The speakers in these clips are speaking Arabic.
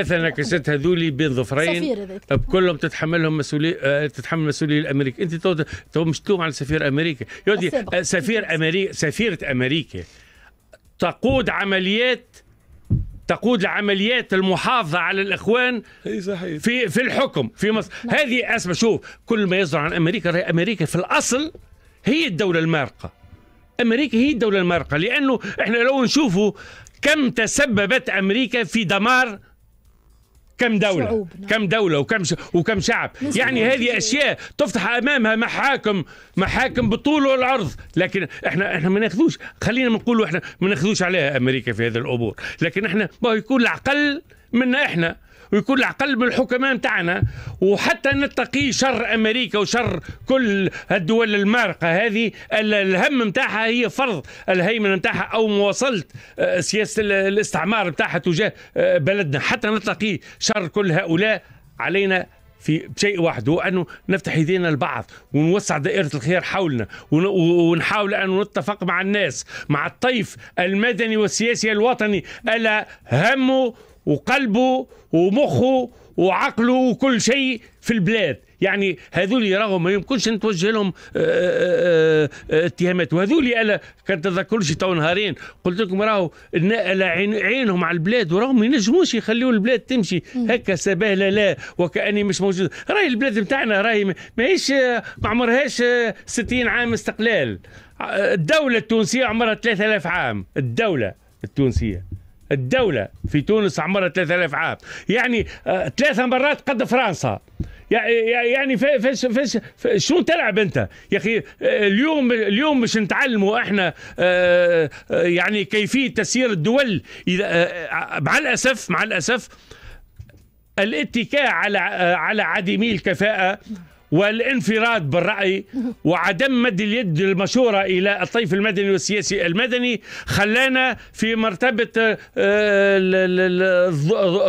مثلا كاسات هذولي بين ظفرين بكلهم تتحملهم مسؤوليه آه، تتحمل مسؤوليه الامريكي انت تو تو تلوم على سفير امريكا يودي آه، سفير امريكا سفيره امريكا تقود عمليات تقود عمليات المحافظة على الإخوان صحيح. في في الحكم في مصر نعم. هذه أسمع شوف كل ما يصدر عن أمريكا أمريكا في الأصل هي الدولة المارقة أمريكا هي الدولة المارقة لأنه إحنا لو نشوفوا كم تسببت أمريكا في دمار كم دولة نعم. كم دولة وكم ش... وكم شعب يعني هذه أشياء تفتح أمامها محاكم محاكم بالطول والعرض لكن احنا احنا ما ناخذوش خلينا نقولوا احنا ما ناخذوش عليها أمريكا في هذا الأمور لكن احنا ما يكون العقل منا احنا ويكون العقل الحكماء نتاعنا وحتى نتقي شر امريكا وشر كل الدول المارقه هذه الهم نتاعها هي فرض الهيمنه نتاعها او مواصله آه، سياسه الاستعمار نتاعها تجاه آه، بلدنا حتى نتقي شر كل هؤلاء علينا في شيء واحد هو انه نفتح ايدينا لبعض ونوسع دائره الخير حولنا ونحاول ان نتفق مع الناس مع الطيف المدني والسياسي الوطني الا همه وقلبه ومخه وعقله وكل شيء في البلاد يعني هذول راهم ما يمكنش نتوجه لهم آه، آه، آه، اتهامات وهذول انا كنت تذكرش تو نهارين قلت لكم راهو عينهم على البلاد وراهم ما ينجموش يخليوا البلاد تمشي هكا سبهله لا وكاني مش موجود راهي البلاد بتاعنا راهي ماهيش ما عمرهاش 60 عام استقلال الدوله التونسيه عمرها 3000 عام الدوله التونسيه الدولة في تونس عمرها 3000 عام يعني آه، ثلاثة مرات قد فرنسا يعني فاش فاش شو تلعب انت يا اخي آه، اليوم اليوم مش نتعلموا احنا آه، يعني كيفيه تسيير الدول اذا مع الاسف مع الاسف الاتكاء على على عديمي الكفاءه والانفراد بالرأي وعدم مد اليد المشورة إلى الطيف المدني والسياسي المدني خلانا في مرتبة آه،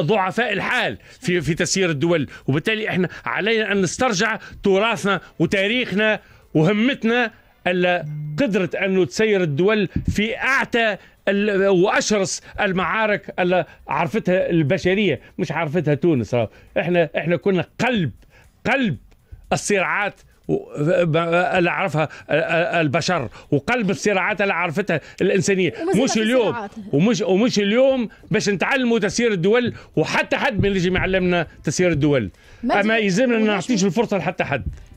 ضعفاء الحال في في تسيير الدول وبالتالي احنا علينا أن نسترجع تراثنا وتاريخنا وهمتنا ألا قدرت أن تسير الدول في أعتى واشرس المعارك اللي عرفتها البشريه مش عرفتها تونس احنا احنا كنا قلب قلب الصراعات اللي عرفها البشر وقلب الصراعات اللي عرفتها الانسانيه مش اليوم ومش ومش اليوم باش نتعلموا تسيير الدول وحتى حد اللي يجي يعلمنا تسيير الدول اما يلزمنا ما نعطيش الفرصه لحتى حد